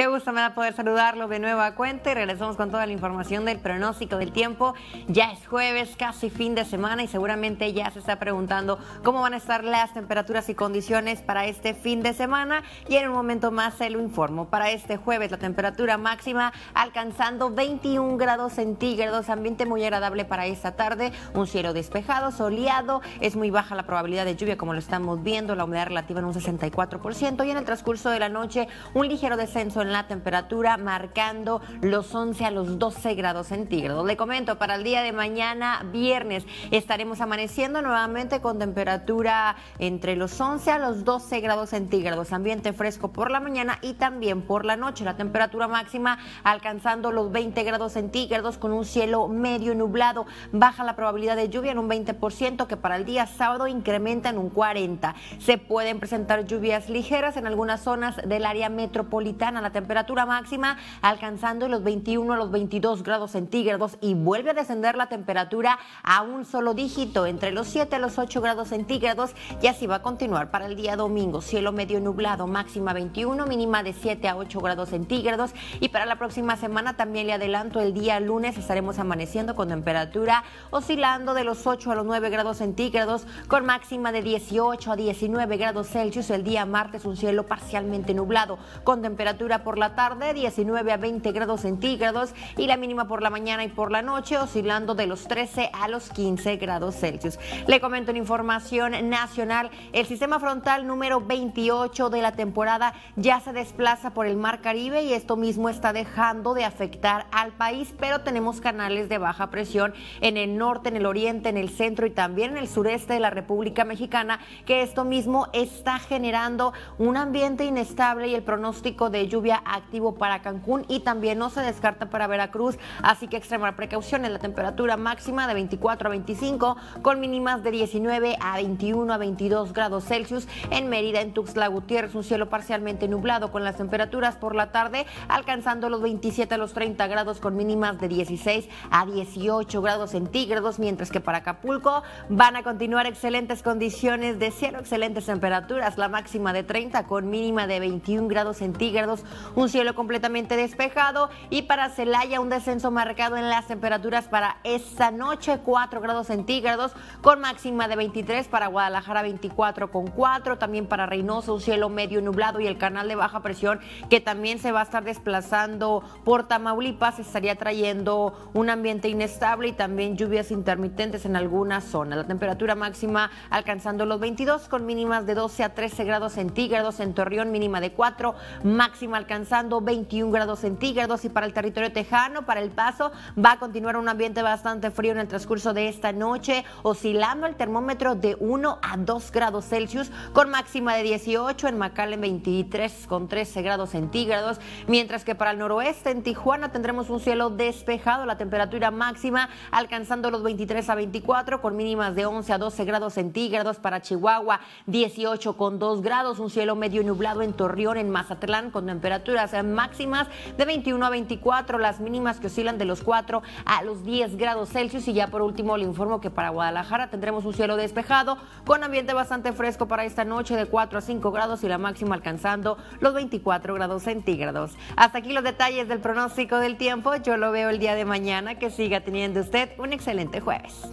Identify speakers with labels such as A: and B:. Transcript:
A: Qué gusto me da poder saludarlo de nuevo a Cuente, regresamos con toda la información del pronóstico del tiempo. Ya es jueves, casi fin de semana y seguramente ya se está preguntando cómo van a estar las temperaturas y condiciones para este fin de semana y en un momento más se lo informo. Para este jueves la temperatura máxima alcanzando 21 grados centígrados, ambiente muy agradable para esta tarde, un cielo despejado, soleado, es muy baja la probabilidad de lluvia como lo estamos viendo, la humedad relativa en un 64% y en el transcurso de la noche un ligero descenso en la temperatura marcando los 11 a los 12 grados centígrados. Le comento, para el día de mañana, viernes, estaremos amaneciendo nuevamente con temperatura entre los 11 a los 12 grados centígrados, ambiente fresco por la mañana y también por la noche, la temperatura máxima alcanzando los 20 grados centígrados con un cielo medio nublado, baja la probabilidad de lluvia en un 20% que para el día sábado incrementa en un 40. Se pueden presentar lluvias ligeras en algunas zonas del área metropolitana, la temperatura máxima alcanzando los 21 a los 22 grados centígrados y vuelve a descender la temperatura a un solo dígito, entre los 7 a los 8 grados centígrados y así va a continuar para el día domingo. Cielo medio nublado, máxima 21, mínima de 7 a 8 grados centígrados y para la próxima semana también le adelanto el día lunes estaremos amaneciendo con temperatura oscilando de los 8 a los 9 grados centígrados con máxima de 18 a 19 grados Celsius. El día martes un cielo parcialmente nublado con temperatura por la tarde 19 a 20 grados centígrados y la mínima por la mañana y por la noche oscilando de los 13 a los 15 grados Celsius. Le comento en información nacional, el sistema frontal número 28 de la temporada ya se desplaza por el Mar Caribe y esto mismo está dejando de afectar al país, pero tenemos canales de baja presión en el norte, en el oriente, en el centro y también en el sureste de la República Mexicana, que esto mismo está generando un ambiente inestable y el pronóstico de lluvia activo para Cancún y también no se descarta para Veracruz, así que extrema precaución en La temperatura máxima de 24 a 25 con mínimas de 19 a 21 a 22 grados Celsius. En Mérida, en Tuxtla Gutiérrez, un cielo parcialmente nublado con las temperaturas por la tarde alcanzando los 27 a los 30 grados con mínimas de 16 a 18 grados centígrados, mientras que para Acapulco van a continuar excelentes condiciones de cielo, excelentes temperaturas, la máxima de 30 con mínima de 21 grados centígrados, un cielo completamente despejado y para Celaya un descenso marcado en las temperaturas para esta noche, 4 grados centígrados con máxima de 23, para Guadalajara 24 con 4, también para Reynosa un cielo medio nublado y el canal de baja presión que también se va a estar desplazando por Tamaulipas estaría trayendo un ambiente inestable y también lluvias intermitentes en algunas zonas. La temperatura máxima alcanzando los 22 con mínimas de 12 a 13 grados centígrados en Torreón mínima de 4, máxima alcanzando alcanzando 21 grados centígrados y para el territorio tejano, para El Paso, va a continuar un ambiente bastante frío en el transcurso de esta noche, oscilando el termómetro de 1 a 2 grados Celsius con máxima de 18, en McAllen 23 con 13 grados centígrados, mientras que para el noroeste en Tijuana tendremos un cielo despejado, la temperatura máxima alcanzando los 23 a 24 con mínimas de 11 a 12 grados centígrados para Chihuahua, 18 con 2 grados, un cielo medio nublado en Torreón, en Mazatlán con temperatura temperaturas máximas de 21 a 24, las mínimas que oscilan de los 4 a los 10 grados Celsius. Y ya por último le informo que para Guadalajara tendremos un cielo despejado con ambiente bastante fresco para esta noche de 4 a 5 grados y la máxima alcanzando los 24 grados centígrados. Hasta aquí los detalles del pronóstico del tiempo. Yo lo veo el día de mañana. Que siga teniendo usted un excelente jueves.